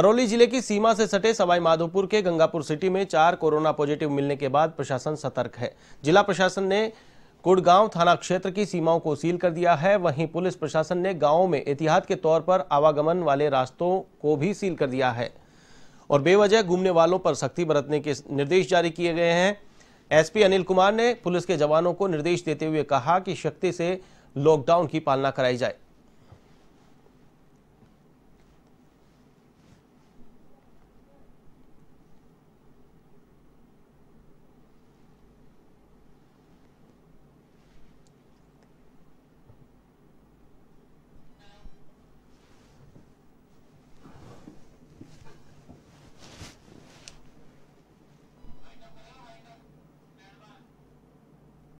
करौली जिले की सीमा से सटे सवाई माधोपुर के गंगापुर सिटी में चार कोरोना पॉजिटिव मिलने के बाद प्रशासन सतर्क है जिला प्रशासन ने कुड़गांव थाना क्षेत्र की सीमाओं को सील कर दिया है वहीं पुलिस प्रशासन ने गांव में एहतियात के तौर पर आवागमन वाले रास्तों को भी सील कर दिया है और बेवजह घूमने वालों पर सख्ती बरतने के निर्देश जारी किए गए हैं एसपी अनिल कुमार ने पुलिस के जवानों को निर्देश देते हुए कहा कि शक्ति से लॉकडाउन की पालना कराई जाए